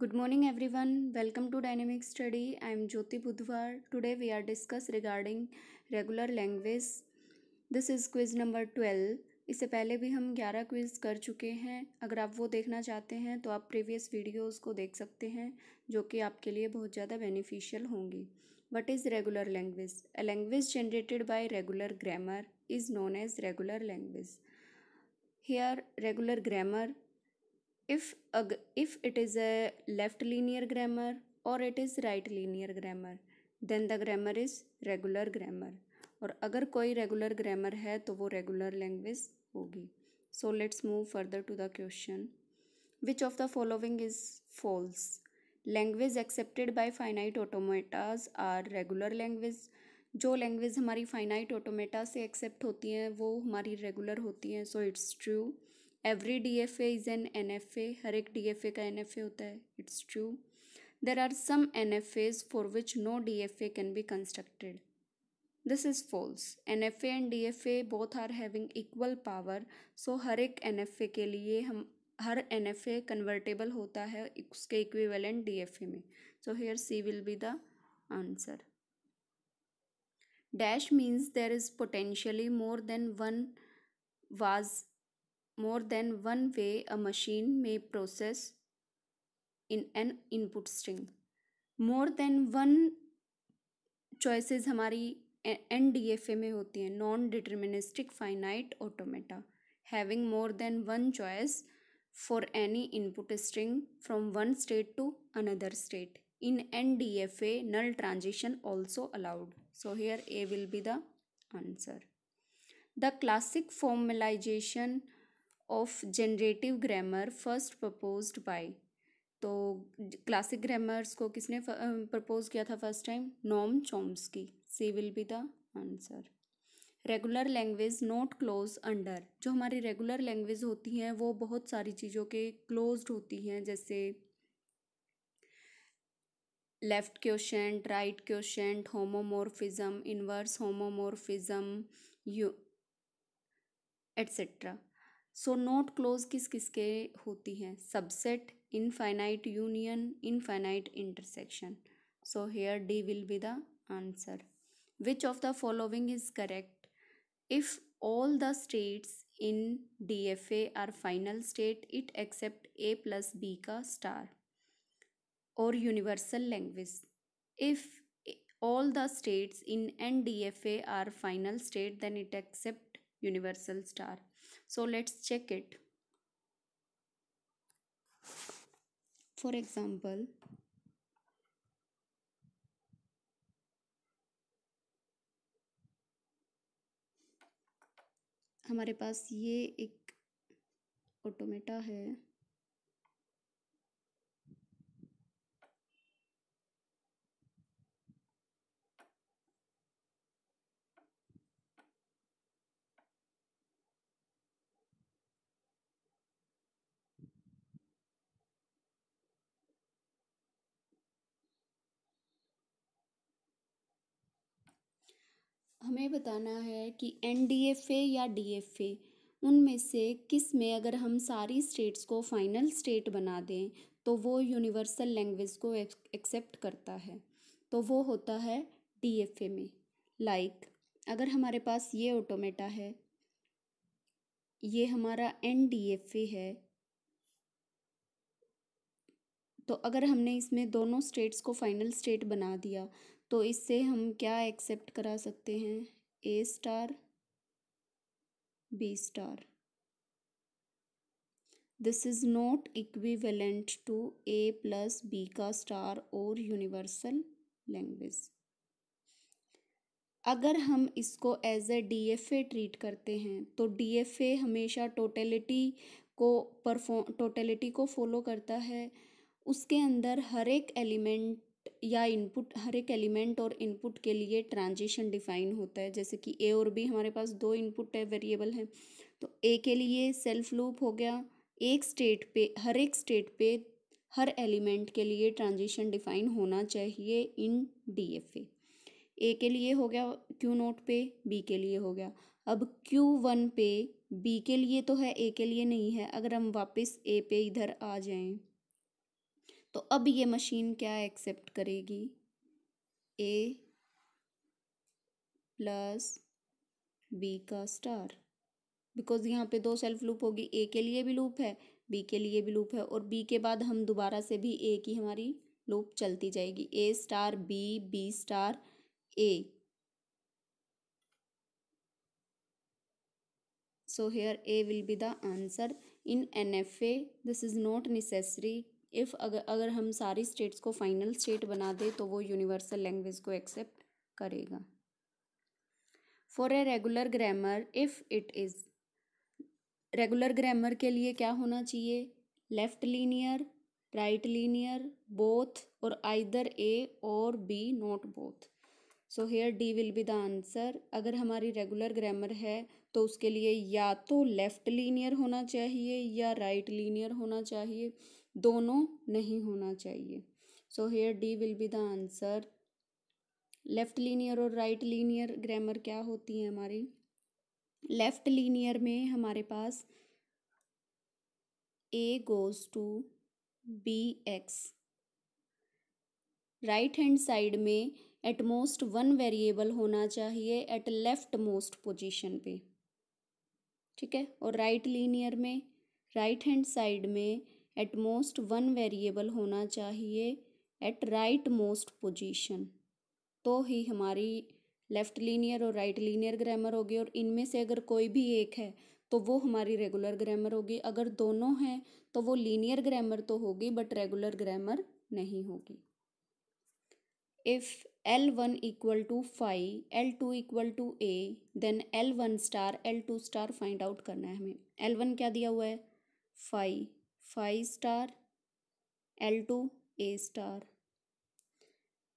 good morning everyone welcome to dynamic study I am Jyoti बुधवार today we are discuss regarding regular language this is quiz number twelve इससे पहले भी हम ग्यारह quiz कर चुके हैं अगर आप वो देखना चाहते हैं तो आप प्रीवियस वीडियोज़ को देख सकते हैं जो कि आपके लिए बहुत ज़्यादा बेनिफिशियल होंगी what is regular language a language generated by regular grammar is known as regular language here regular grammar if a, if it is a left linear grammar or it is right linear grammar then the grammar is regular grammar और अगर कोई regular grammar है तो वो regular language होगी so let's move further to the question which of the following is false language accepted by finite automatas are regular language जो language हमारी finite automata से एक्सेप्ट होती हैं वो हमारी रेगुलर होती हैं so it's true every D F A is an N F A हर एक डी एफ ए का एन एफ ए होता है it's true there are some N F As for which no D F A can be constructed this is false N F A and D F A both are having equal power so हर एक N F A के लिए हम हर N F A convertible होता है उसके equivalent D F A में so here C will be the answer dash means there is potentially more than one was more than one way a machine may process in an input string more than one choices हमारी N D F A में होती हैं non deterministic finite automata having more than one choice for any input string from one state to another state in N D F A null transition also allowed so here A will be the answer the classic formalization of generative grammar first proposed by तो classic grammars को किसने propose किया था first time Noam की C will be the answer regular language not close under जो हमारी regular language होती हैं वो बहुत सारी चीज़ों के क्लोज्ड होती हैं जैसे left quotient right quotient homomorphism inverse homomorphism U etcetera so not close किस किसके होती हैं subset infinite union infinite intersection so here D will be the answer which of the following is correct if all the states in D F A are final state it accept A plus B का star और universal language if all the states in N D F A are final state then it accept universal star so let's check it for example हमारे पास ये एक automata है हमें बताना है कि एन डी एफ ए या डी एफ ए उनमें से किस में अगर हम सारी स्टेट्स को फाइनल स्टेट बना दें तो वो यूनिवर्सल लैंग्वेज को एक्सेप्ट करता है तो वो होता है डी एफ ए में लाइक like, अगर हमारे पास ये ऑटोमेटा है ये हमारा एन डी एफ ए है तो अगर हमने इसमें दोनों स्टेट्स को फाइनल स्टेट बना दिया तो इससे हम क्या एक्सेप्ट करा सकते हैं A star B star this is not equivalent to A plus B का स्टार और यूनिवर्सल लैंग्वेज अगर हम इसको as a D F A treat करते हैं तो डी एफ ए हमेशा टोटलिटी को परफॉर्म टोटेलिटी को फॉलो करता है उसके अंदर हर एक एलिमेंट या इनपुट हर एक एलिमेंट और इनपुट के लिए ट्रांजिशन डिफाइन होता है जैसे कि ए और बी हमारे पास दो इनपुट है वेरिएबल है तो ए के लिए सेल्फ लूप हो गया एक स्टेट पे हर एक स्टेट पे हर एलिमेंट के लिए ट्रांजिशन डिफाइन होना चाहिए इन डी एफ ए ए के लिए हो गया क्यू नोट पे बी के लिए हो गया अब क्यू वन पे बी के लिए तो है ए के लिए नहीं है अगर हम वापस ए पे इधर आ जाएं तो अब ये मशीन क्या एक्सेप्ट करेगी ए प्लस बी का स्टार बिकॉज यहाँ पे दो सेल्फ लूप होगी ए के लिए भी लूप है बी के लिए भी लूप है और बी के बाद हम दोबारा से भी ए की हमारी लूप चलती जाएगी A star B B star A so here A will be the answer in N F A this is not necessary if अगर अगर हम सारी स्टेट्स को फाइनल स्टेट बना दें तो वो यूनिवर्सल लैंग्वेज को एक्सेप्ट करेगा for a regular grammar if it is regular grammar के लिए क्या होना चाहिए left linear right linear both और आइदर ए और B not both so here D will be the answer अगर हमारी रेगुलर ग्रामर है तो उसके लिए या तो लेफ़्ट लीनियर होना चाहिए या राइट right लीनियर होना चाहिए दोनों नहीं होना चाहिए so here D will be the answer left linear और राइट लीनियर ग्रामर क्या होती है हमारी लेफ़्ट लीनियर में हमारे पास A goes to B X right hand side में एट मोस्ट वन वेरिएबल होना चाहिए एट लेफ्ट मोस्ट पोजिशन पे ठीक है और राइट right लीनियर में राइट हैंड साइड में एट मोस्ट वन वेरिएबल होना चाहिए एट राइट मोस्ट पोजीशन तो ही हमारी लेफ़्ट लीनियर और राइट लीनियर ग्रामर होगी और इनमें से अगर कोई भी एक है तो वो हमारी रेगुलर ग्रामर होगी अगर दोनों हैं तो वो लीनियर ग्रामर तो होगी बट रेगुलर ग्रामर नहीं होगी if L one equal to five L two equal to A then L one star L two star find out करना है हमें एल वन क्या दिया हुआ है five five star L two A star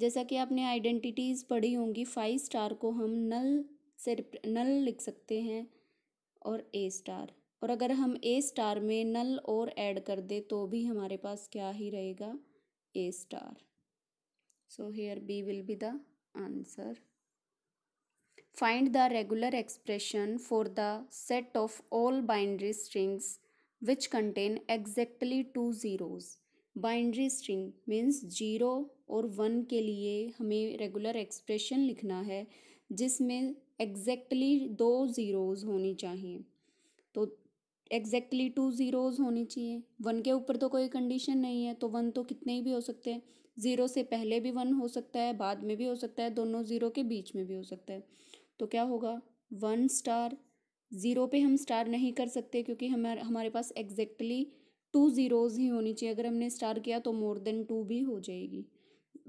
जैसा कि आपने आइडेंटिटीज़ पढ़ी होंगी फाइव स्टार को हम नल से नल लिख सकते हैं और ए स्टार और अगर हम ए स्टार में नल और ऐड कर दे तो भी हमारे पास क्या ही रहेगा A star so here B will be the answer find the regular expression for the set of all binary strings which contain exactly two zeros binary string means zero और वन के लिए हमें रेगुलर एक्सप्रेशन लिखना है जिसमें exactly exactly दो zeros होनी चाहिए तो एग्जैक्टली टू ज़ीरोज़ होनी चाहिए वन के ऊपर तो कोई कंडीशन नहीं है तो वन तो कितने ही भी हो सकते हैं ज़ीरो से पहले भी वन हो सकता है बाद में भी हो सकता है दोनों ज़ीरो के बीच में भी हो सकता है तो क्या होगा वन स्टार ज़ीरो पे हम स्टार नहीं कर सकते क्योंकि हमार, हमारे पास एग्जैक्टली टू ज़ीरोज़ ही होनी चाहिए अगर हमने स्टार किया तो मोर देन टू भी हो जाएगी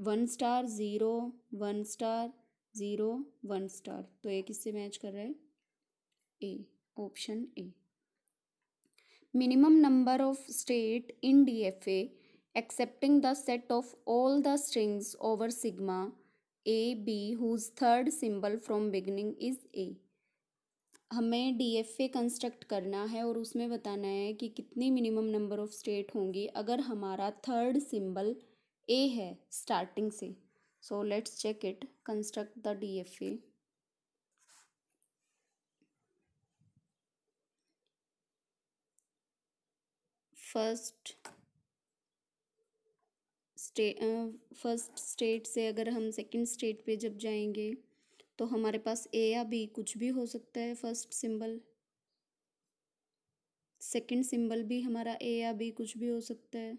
one star zero one star zero one star तो ए किससे मैच कर रहा है A option A minimum number of state in D F accepting the set of all the strings over sigma A B whose third symbol from beginning is A हमें D F ए construct करना है और उसमें बताना है कि कितनी minimum number of state होंगी अगर हमारा थर्ड सिंबल ए है स्टार्टिंग से सो let's check it construct the A first stay first state से अगर हम सेकंड स्टेट पे जब जाएंगे तो हमारे पास ए या बी कुछ भी हो सकता है फर्स्ट सिंबल सेकंड सिंबल भी हमारा ए या बी कुछ भी हो सकता है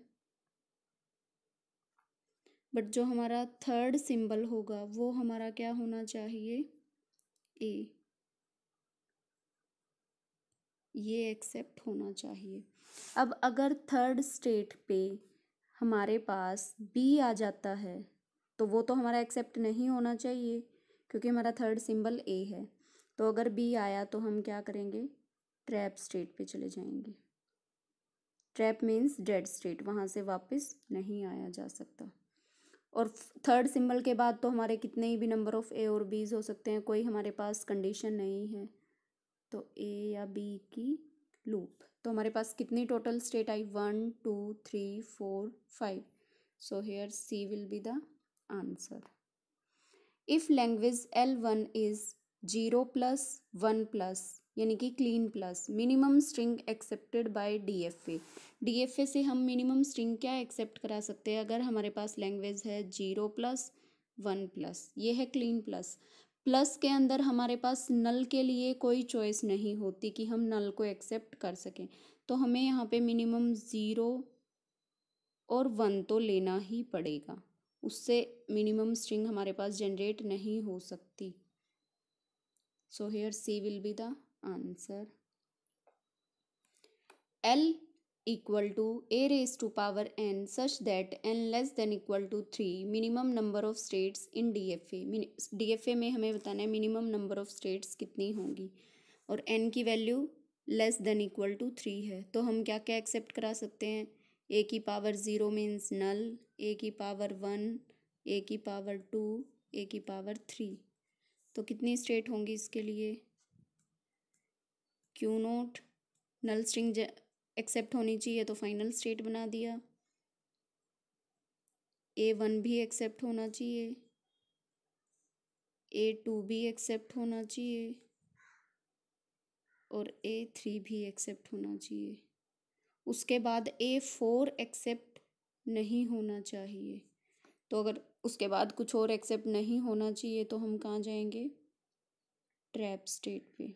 बट जो हमारा थर्ड सिंबल होगा वो हमारा क्या होना चाहिए ए ये एक्सेप्ट होना चाहिए अब अगर थर्ड स्टेट पे हमारे पास बी आ जाता है तो वो तो हमारा एक्सेप्ट नहीं होना चाहिए क्योंकि हमारा थर्ड सिंबल ए है तो अगर बी आया तो हम क्या करेंगे ट्रैप स्टेट पे चले जाएंगे ट्रैप मीन्स डेड स्टेट वहाँ से वापस नहीं आया जा सकता और थर्ड सिंबल के बाद तो हमारे कितने ही भी नंबर ऑफ़ ए और बीज हो सकते हैं कोई हमारे पास कंडीशन नहीं है तो ए या बी की लूप तो हमारे पास कितनी टोटल स्टेट आई one two three four five so here C will be the answer if language L one is zero plus one plus यानी कि Kleene plus minimum string accepted by DFA DFA से हम minimum string क्या accept करा सकते हैं अगर हमारे पास लैंग्वेज है जीरो प्लस वन प्लस ये है क्लीन प्लस प्लस के अंदर हमारे पास नल के लिए कोई चॉइस नहीं होती कि हम नल को एक्सेप्ट कर सकें तो हमें यहाँ पे मिनिमम ज़ीरो और वन तो लेना ही पड़ेगा उससे मिनिमम स्ट्रिंग हमारे पास जनरेट नहीं हो सकती so here C will be the answer L equal to A raised to power N such that N less than equal to three in D F A D F A में हमें बताना है minimum number of states कितनी होंगी और N की value less than equal to three है तो हम क्या क्या एक्सेप्ट करा सकते हैं ए की power zero means null A की पावर वन ए की पावर टू ए की पावर थ्री तो कितनी स्टेट होंगी इसके लिए Q not null string accept होनी चाहिए तो फाइनल स्टेट बना दिया ए वन भी एक्सेप्ट होना चाहिए ए टू भी एक्सेप्ट होना चाहिए और ए थ्री भी एक्सेप्ट होना चाहिए उसके बाद ए फोर एक्सेप्ट नहीं होना चाहिए तो अगर उसके बाद कुछ और एक्सेप्ट नहीं होना चाहिए तो हम कहाँ जाएंगे ट्रैप स्टेट पे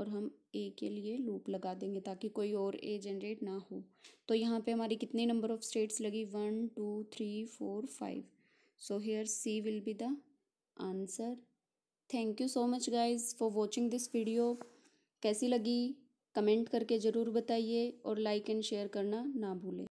और हम ए के लिए लूप लगा देंगे ताकि कोई और ए जनरेट ना हो तो यहाँ पे हमारी कितने नंबर ऑफ स्टेट्स लगी one two three four five so here C will be the answer thank you so much guys for watching this video कैसी लगी कमेंट करके ज़रूर बताइए और लाइक एंड शेयर करना ना भूलें